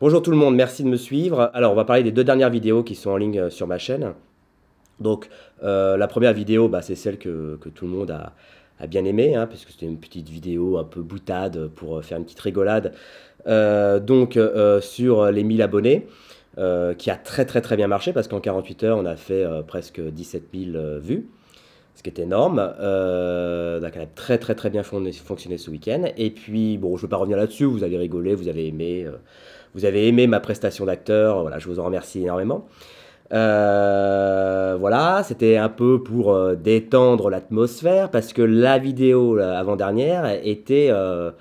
Bonjour tout le monde, merci de me suivre. Alors on va parler des deux dernières vidéos qui sont en ligne euh, sur ma chaîne. Donc euh, la première vidéo, bah, c'est celle que, tout le monde a, bien aimée, hein, puisque c'était une petite vidéo un peu boutade pour euh, faire une petite rigolade. donc sur les 1000 abonnés, qui a très très très bien marché, parce qu'en 48 heures, on a fait presque 17 000 vues ce qui est énorme. Euh, a très très très bien fonctionné ce week-end. Et puis, bon, je ne veux pas revenir là-dessus, vous avez rigolé, vous avez aimé, euh, vous avez aimé ma prestation d'acteur, voilà, je vous en remercie énormément. Euh, voilà, c'était un peu pour euh, détendre l'atmosphère, parce que la vidéo avant-dernière était... on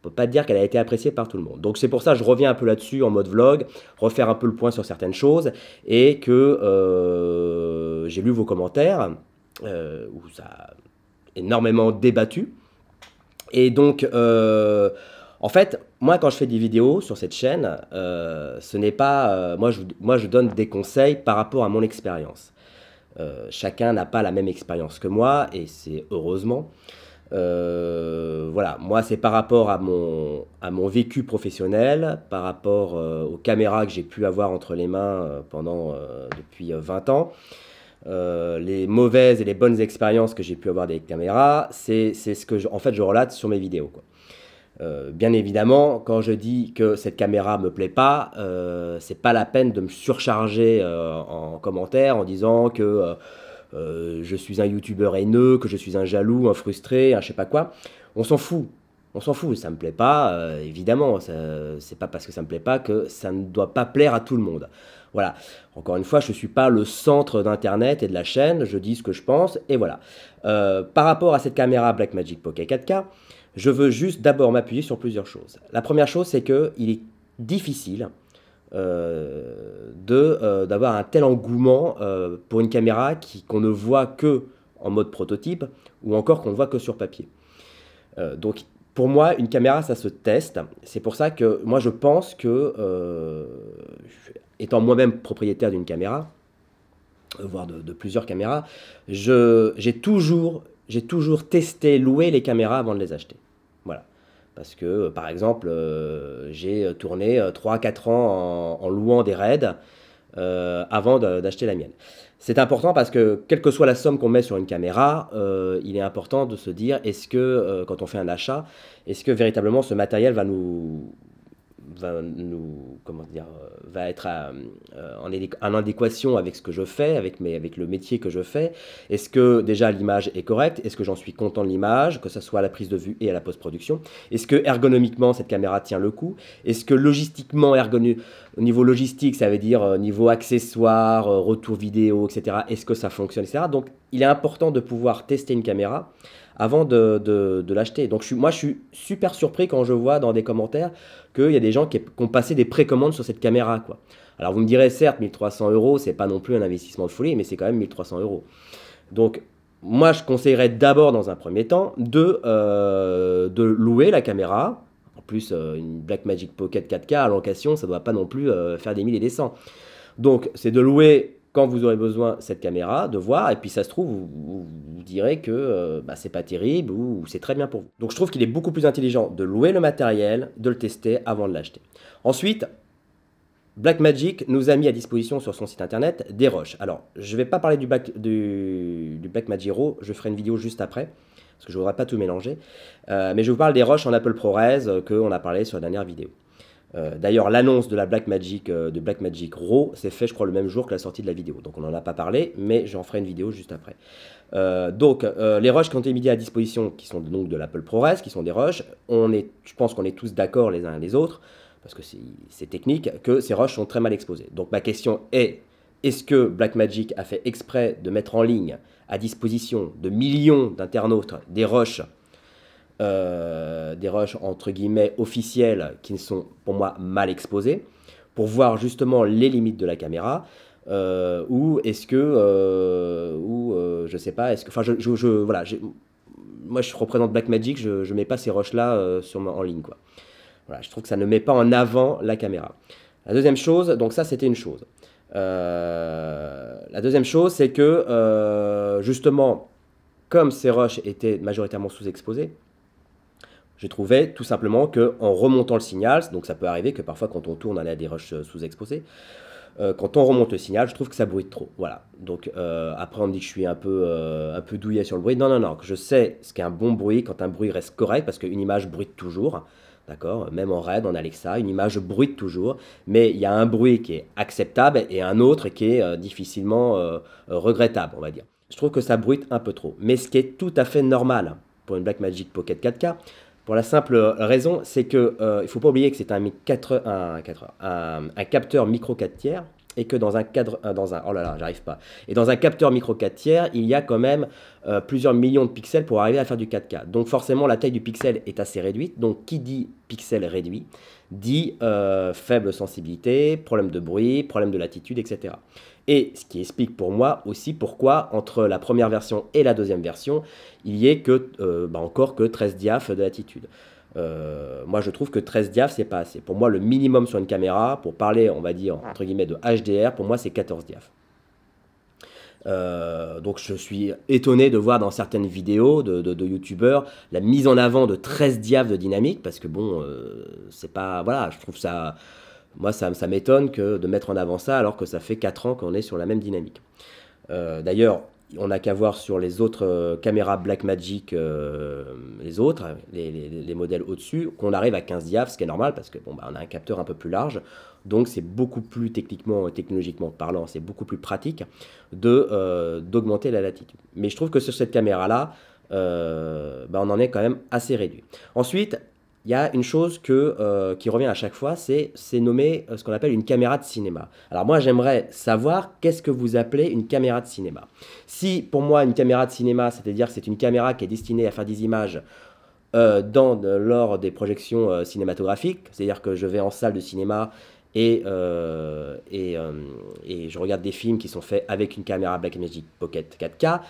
peut pas dire qu'elle a été appréciée par tout le monde. Donc c'est pour ça que je reviens un peu là-dessus en mode vlog, refaire un peu le point sur certaines choses, et que j'ai lu vos commentaires, euh, où ça a énormément débattu. Et donc, euh, en fait, moi, quand je fais des vidéos sur cette chaîne, euh, ce n'est pas. moi, je, donne des conseils par rapport à mon expérience. chacun n'a pas la même expérience que moi, et c'est heureusement. voilà, moi, c'est par rapport à mon, à mon vécu professionnel, par rapport aux caméras que j'ai pu avoir entre les mains pendant depuis 20 ans. Euh, les mauvaises et les bonnes expériences que j'ai pu avoir avec caméras, c'est ce que je, en fait je relate sur mes vidéos. Euh, bien évidemment, quand je dis que cette caméra me plaît pas, euh, c'est pas la peine de me surcharger en commentaire en disant que je suis un youtubeur haineux, que je suis un jaloux, un frustré, un je sais pas quoi. On s'en fout on s'en fout, ça me plaît pas, euh, évidemment, c'est pas parce que ça me plaît pas que ça ne doit pas plaire à tout le monde. Voilà. Encore une fois, je ne suis pas le centre d'Internet et de la chaîne, je dis ce que je pense, et voilà. Euh, par rapport à cette caméra Blackmagic Pocket 4K, je veux juste d'abord m'appuyer sur plusieurs choses. La première chose, c'est que il est difficile euh, d'avoir un tel engouement pour une caméra qui qu'on ne voit que en mode prototype, ou encore qu'on ne voit que sur papier. donc pour moi, une caméra, ça se teste. C'est pour ça que moi, je pense que, euh, étant moi-même propriétaire d'une caméra, euh, voire de, plusieurs caméras, j'ai toujours, toujours testé, loué les caméras avant de les acheter. Voilà. Parce que, euh, par exemple, j'ai tourné 3-4 ans en, louant des raids. Euh, avant d'acheter la mienne. C'est important parce que quelle que soit la somme qu'on met sur une caméra, euh, il est important de se dire est-ce que euh, quand on fait un achat, est-ce que véritablement ce matériel va nous va nous comment dire va être en, en, adéquation avec ce que je fais avec mes, avec le métier que je fais est-ce que déjà l'image est correcte est-ce que j'en suis content de l'image que ce soit à la prise de vue et à la post-production est-ce que ergonomiquement cette caméra tient le coup est-ce que logistiquement ergonomiquement au niveau logistique, ça veut dire euh, niveau accessoires, euh, retour vidéo, etc. Est-ce que ça fonctionne, etc. Donc, il est important de pouvoir tester une caméra avant de, l'acheter. Donc, moi, je suis super surpris quand je vois dans des commentaires qu'il y a des gens qui, ont passé des précommandes sur cette caméra, Alors, vous me direz, certes, 1300 euros, c'est pas non plus un investissement de folie, mais c'est quand même 1300 euros. Donc, moi, je conseillerais d'abord, dans un premier temps, de euh, louer la caméra plus euh, une Blackmagic Pocket 4K à location, ça ne doit pas non plus euh, faire des 1000 et des cents. Donc, c'est de louer quand vous aurez besoin cette caméra, de voir, et puis ça se trouve, vous, vous, direz que euh, bah, c'est pas terrible ou, c'est très bien pour vous. Donc je trouve qu'il est beaucoup plus intelligent de louer le matériel, de le tester avant de l'acheter. Ensuite, Blackmagic nous a mis à disposition sur son site internet des roches. Alors, je ne vais pas parler du, du, Blackmagic Hero, je ferai une vidéo juste après parce que je ne voudrais pas tout mélanger. Euh, mais je vous parle des roches en Apple ProRes euh, qu'on a parlé sur la dernière vidéo. Euh, d'ailleurs, l'annonce de la Blackmagic de Raw s'est fait, je crois, le même jour que la sortie de la vidéo. Donc, on n'en a pas parlé, mais j'en ferai une vidéo juste après. donc, les rushs qui ont été mis à disposition, qui sont donc de l'Apple ProRes, qui sont des rushs, on est, je pense qu'on est tous d'accord les uns et les autres, parce que c'est technique, que ces rushs sont très mal exposés. Donc, ma question est est-ce que Blackmagic a fait exprès de mettre en ligne à disposition de millions d'internautes des rushs, euh, des rushs entre guillemets officiels qui sont pour moi mal exposés, pour voir justement les limites de la caméra euh, Ou est-ce que, euh, ou je sais pas, est-ce que, enfin, je, je, voilà, moi je représente Blackmagic, je, je mets pas ces rushs là sur en ligne quoi. Voilà, je trouve que ça ne met pas en avant la caméra. La deuxième chose, donc ça c'était une chose. Euh, la deuxième chose, c'est que euh, justement, comme ces rushs étaient majoritairement sous-exposés, je trouvais tout simplement qu'en remontant le signal, donc ça peut arriver que parfois quand on tourne, on a des rushs euh, sous-exposés. quand on remonte le signal, je trouve que ça bruite trop. Voilà. Donc après, on me dit que je suis un peu, un peu douillet sur le bruit. Non, non, non. Je sais ce qu'est un bon bruit quand un bruit reste correct parce qu'une image bruite toujours. D'accord Même en RAID, en Alexa, une image bruite toujours, mais il y a un bruit qui est acceptable et un autre qui est euh, difficilement euh, euh, regrettable, on va dire. Je trouve que ça bruite un peu trop. Mais ce qui est tout à fait normal pour une Blackmagic Pocket 4K, pour la simple raison, c'est qu'il il ne faut pas oublier que c'est un, un, un, capteur micro 4 tiers et que dans un euh, dans un, oh là là, j'arrive pas. Et dans un capteur micro 4 tiers, il y a quand même euh, plusieurs millions de pixels pour arriver à faire du 4K. Donc forcément, la taille du pixel est assez réduite. Donc qui dit pixel réduit dit euh, faible sensibilité, problème de bruit, problème de latitude, etc. Et ce qui explique pour moi aussi pourquoi entre la première version et la deuxième version, il y ait que bah, encore que 13 diaphs de latitude. Euh, moi, je trouve que 13 diaf, c'est pas assez. Pour moi, le minimum sur une caméra, pour parler, on va dire, entre guillemets, de HDR, pour moi, c'est 14 diaphs euh, donc je suis étonné de voir dans certaines vidéos de, youtubeurs la mise en avant de 13 diaphs de dynamique parce que bon euh, c'est pas voilà je trouve ça moi ça, ça m'étonne que de mettre en avant ça alors que ça fait 4 ans qu'on est sur la même dynamique d'ailleurs on n'a qu'à voir sur les autres euh, caméras Blackmagic, euh, les autres, les, modèles au-dessus, qu'on arrive à 15 diaphs, ce qui est normal parce que bon, bah, on a un capteur un peu plus large, donc c'est beaucoup plus techniquement, technologiquement parlant, c'est beaucoup plus pratique de euh, d'augmenter la latitude. Mais je trouve que sur cette caméra là, bah, on en est quand même assez réduit. Ensuite, il y a une chose que, euh, qui revient à chaque fois, c'est, c'est nommé euh, ce qu'on appelle une caméra de cinéma. Alors moi, j'aimerais savoir qu'est-ce que vous appelez une caméra de cinéma. Si pour moi, une caméra de cinéma, c'est-à-dire c'est une caméra qui est destinée à faire des images euh, dans, lors des projections cinématographiques, c'est-à-dire que je vais en salle de cinéma et, et, et je regarde des films qui sont faits avec une caméra Blackmagic Pocket 4K,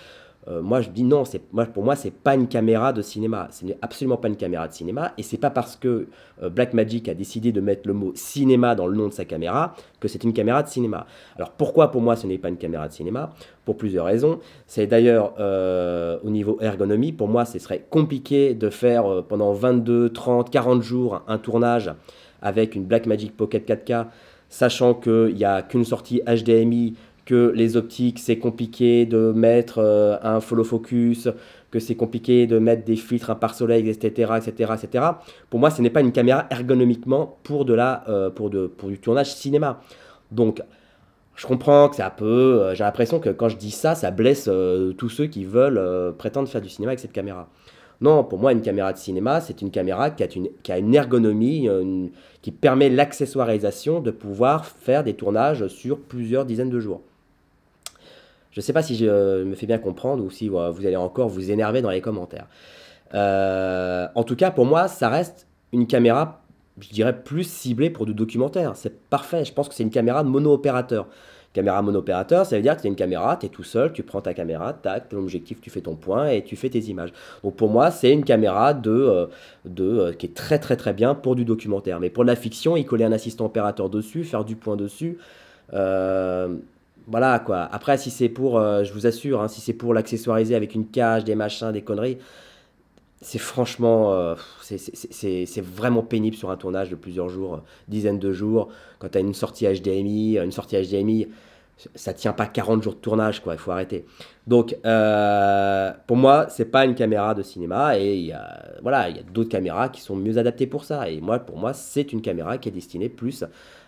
euh, moi, je dis non, pour moi, c'est pas une caméra de cinéma. Ce n'est absolument pas une caméra de cinéma. Et c'est pas parce que euh, Blackmagic a décidé de mettre le mot cinéma dans le nom de sa caméra que c'est une caméra de cinéma. Alors pourquoi pour moi ce n'est pas une caméra de cinéma Pour plusieurs raisons. C'est d'ailleurs euh, au niveau ergonomie, pour moi, ce serait compliqué de faire pendant 22, 30, 40 jours un tournage avec une Blackmagic Pocket 4K, sachant qu'il n'y a qu'une sortie HDMI que les optiques, c'est compliqué de mettre euh, un follow focus, que c'est compliqué de mettre des filtres à pare soleil, etc., etc., etc. Pour moi, ce n'est pas une caméra ergonomiquement pour, de la, euh, pour, de, pour du tournage cinéma. Donc, je comprends que c'est un peu... J'ai l'impression que quand je dis ça, ça blesse euh, tous ceux qui veulent prétendre faire du cinéma avec cette caméra. Non, pour moi, une caméra de cinéma, c'est une caméra qui a une, qui a une ergonomie, qui permet l'accessoirisation de pouvoir faire des tournages sur plusieurs dizaines de jours. Je ne sais pas si je me fais bien comprendre ou si vous allez encore vous énerver dans les commentaires. Euh, en tout cas, pour moi, ça reste une caméra, je dirais, plus ciblée pour du documentaire. C'est parfait. Je pense que c'est une caméra mono-opérateur. Caméra mono-opérateur, ça veut dire que tu as une caméra, tu es tout seul, tu prends ta caméra, tac, ton objectif, tu fais ton point et tu fais tes images. Donc pour moi, c'est une caméra de, euh, de, euh, qui est très très très bien pour du documentaire. Mais pour la fiction, y coller un assistant opérateur dessus, faire du point dessus, voilà quoi. Après, si c'est pour, euh, je vous assure, hein, si c'est pour l'accessoiriser avec une cage, des machins, des conneries, c'est franchement, euh, c'est vraiment pénible sur un tournage de plusieurs jours, euh, dizaines de jours. Quand tu as une sortie HDMI, une sortie HDMI, ça tient pas 40 jours de tournage quoi, il faut arrêter. Donc, pour moi, c'est pas une caméra de cinéma et voilà, il y a d'autres caméras qui sont mieux adaptées pour ça. Et moi, pour moi, c'est une caméra qui est destinée plus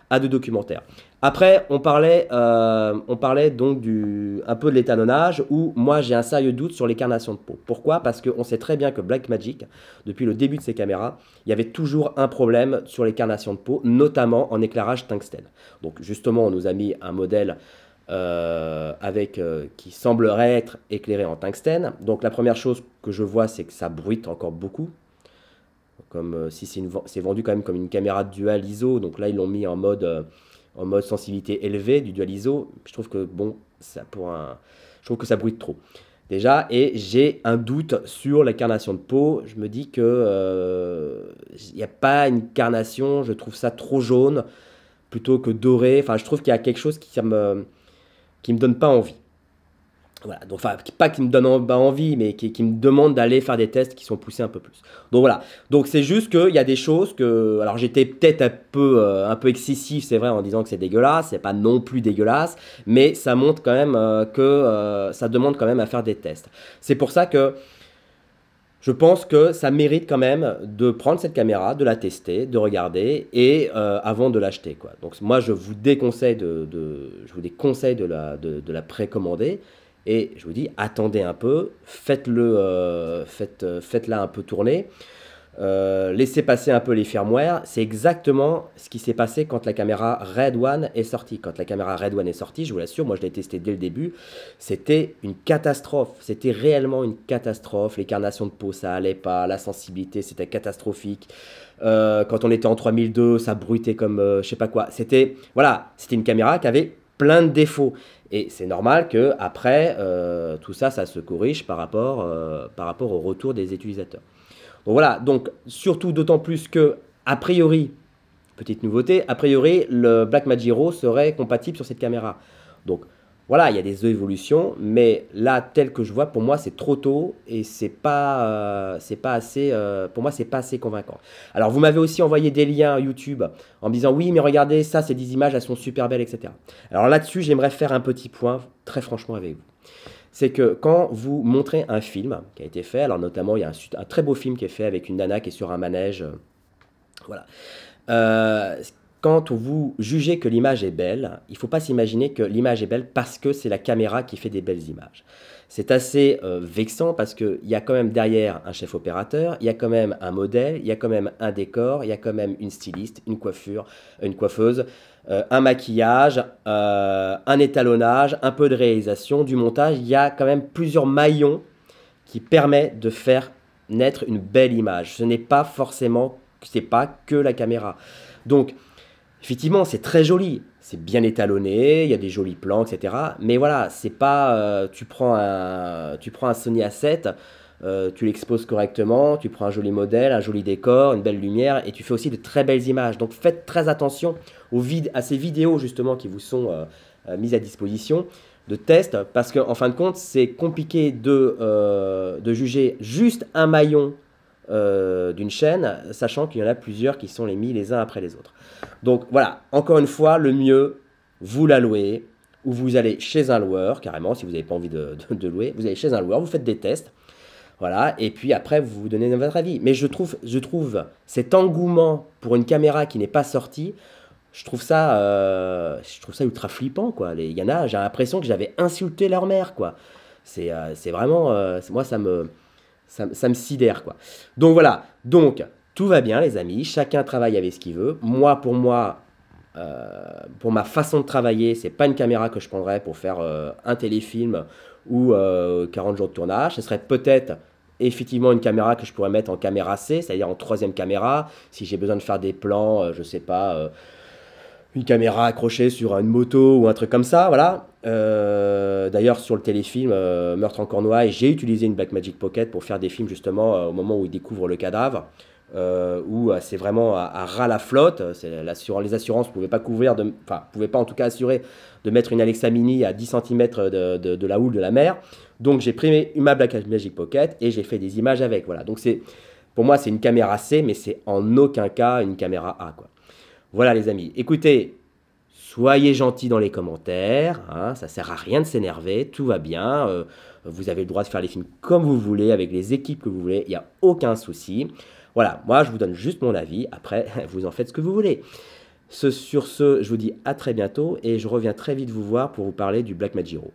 à de documentaires. Après, on parlait, euh, on parlait donc du, un peu de l'étalonnage, où moi j'ai un sérieux doute sur l'écarnation de peau. Pourquoi Parce qu'on sait très bien que Blackmagic, depuis le début de ses caméras, il y avait toujours un problème sur l'écarnation de peau, notamment en éclairage tungstène. Donc justement, on nous a mis un modèle euh, avec, euh, qui semblerait être éclairé en tungstène. Donc la première chose que je vois, c'est que ça bruite encore beaucoup, comme euh, si c'est, c'est vendu quand même comme une caméra dual ISO, donc là ils l'ont mis en mode, euh, en mode sensibilité élevée du dual ISO. Je trouve que bon, ça pour un, trouve que ça bruite trop déjà et j'ai un doute sur la carnation de peau. Je me dis que il euh, n'y a pas une carnation, je trouve ça trop jaune plutôt que doré. Enfin, je trouve qu'il y a quelque chose qui me qui me donne pas envie. Voilà, donc pas qui me donne bah, envie, mais qui, qui me demande d'aller faire des tests qui sont poussés un peu plus. Donc voilà, donc c'est juste qu'il y a des choses que, alors j'étais peut-être un peu, euh, un peu excessif, c'est vrai, en disant que c'est dégueulasse, c'est pas non plus dégueulasse, mais ça montre quand même euh, que euh, ça demande quand même à faire des tests. C'est pour ça que je pense que ça mérite quand même de prendre cette caméra, de la tester, de regarder et avant de l'acheter quoi. Donc moi je vous déconseille de, de je vous déconseille de la, de, de la précommander. Et je vous dis, attendez un peu, faites-le, euh, faites, euh, faites-la un peu tourner. Euh, laissez passer un peu les firmware, c'est exactement ce qui s'est passé quand la caméra Red One est sortie. Quand la caméra Red One est sortie, je vous l'assure, moi je l'ai testé dès le début, c'était une catastrophe, c'était réellement une catastrophe. carnations de peau, ça allait pas, la sensibilité, c'était catastrophique. quand on était en 3002, ça bruitait comme je je sais pas quoi. C'était voilà, c'était une caméra qui avait plein de défauts. Et c'est normal que après euh, tout ça, ça se corrige par rapport, euh, par rapport au retour des utilisateurs. Donc voilà, donc surtout d'autant plus que, a priori, petite nouveauté, a priori, le Black Magiro serait compatible sur cette caméra. Donc voilà, il y a des évolutions, mais là, tel que je vois, pour moi, c'est trop tôt et c'est pas, euh, c'est pas assez, euh, pour moi, c'est pas assez convaincant. Alors, vous m'avez aussi envoyé des liens YouTube en me disant oui, mais regardez, ça, c'est des images, elles sont super belles, etc. Alors là-dessus, j'aimerais faire un petit point, très franchement, avec vous. C'est que quand vous montrez un film qui a été fait, alors notamment, il y a un, très beau film qui est fait avec une nana qui est sur un manège, euh, voilà quand vous jugez que l'image est belle, il ne faut pas s'imaginer que l'image est belle parce que c'est la caméra qui fait des belles images. C'est assez euh, vexant parce qu'il y a quand même derrière un chef opérateur, il y a quand même un modèle, il y a quand même un décor, il y a quand même une styliste, une coiffure, une coiffeuse, euh, un maquillage, euh, un étalonnage, un peu de réalisation, du montage. Il y a quand même plusieurs maillons qui permettent de faire naître une belle image. Ce n'est pas forcément, c'est pas que la caméra. Donc, Effectivement, c'est très joli, c'est bien étalonné, il y a des jolis plans, etc. Mais voilà, c'est pas. Euh, tu, prends un, tu prends un Sony A7, euh, tu l'exposes correctement, tu prends un joli modèle, un joli décor, une belle lumière, et tu fais aussi de très belles images. Donc faites très attention aux vid à ces vidéos justement qui vous sont euh, mises à disposition de test parce qu'en fin de compte, c'est compliqué de juger juste un maillon euh, d'une chaîne, sachant qu'il y en a plusieurs qui sont les mis les uns après les autres. Donc voilà, encore une fois, le mieux, vous la louez, ou vous allez chez un loueur, carrément, si vous n'avez pas envie de, louer, vous allez chez un loueur, vous faites des tests, voilà, et puis après, vous vous donnez votre avis. Mais je trouve, je trouve cet engouement pour une caméra qui n'est pas sortie, je trouve ça, euh, je trouve ça ultra flippant, quoi. Il y en a, j'ai l'impression que j'avais insulté leur mère, quoi. C'est euh, vraiment, moi, ça me ça, me sidère, quoi. Donc voilà, donc tout va bien, les amis, chacun travaille avec ce qu'il veut. Moi, pour moi, euh, pour ma façon de travailler, c'est pas une caméra que je prendrais pour faire euh, un téléfilm ou 40 euh, jours de tournage. Ce serait peut-être effectivement une caméra que je pourrais mettre en caméra C, c'est-à-dire en troisième caméra, si j'ai besoin de faire des plans, je sais pas, une caméra accrochée sur une moto ou un truc comme ça, voilà. Euh, d'ailleurs, sur le téléfilm euh, Meurtre en Cornouailles, j'ai utilisé une Blackmagic Pocket pour faire des films justement euh, au moment où ils découvrent le cadavre, où c'est vraiment à, ras la flotte. Les assurances ne pouvaient pas couvrir, enfin, pouvaient pas en tout cas assurer de mettre une Alexa Mini à 10 cm de, la houle de la mer. Donc j'ai primé ma Blackmagic Pocket et j'ai fait des images avec. Voilà. Donc c'est, pour moi, c'est une caméra C, mais c'est en aucun cas une caméra A. Quoi. Voilà les amis. Écoutez, Soyez gentil dans les commentaires, ça hein, ça sert à rien de s'énerver, tout va bien. Euh, vous avez le droit de faire les films comme vous voulez, avec les équipes que vous voulez, il n'y a aucun souci. Voilà, moi je vous donne juste mon avis, après vous en faites ce que vous voulez. Ce, sur ce, je vous dis à très bientôt et je reviens très vite vous voir pour vous parler du Black Magiro.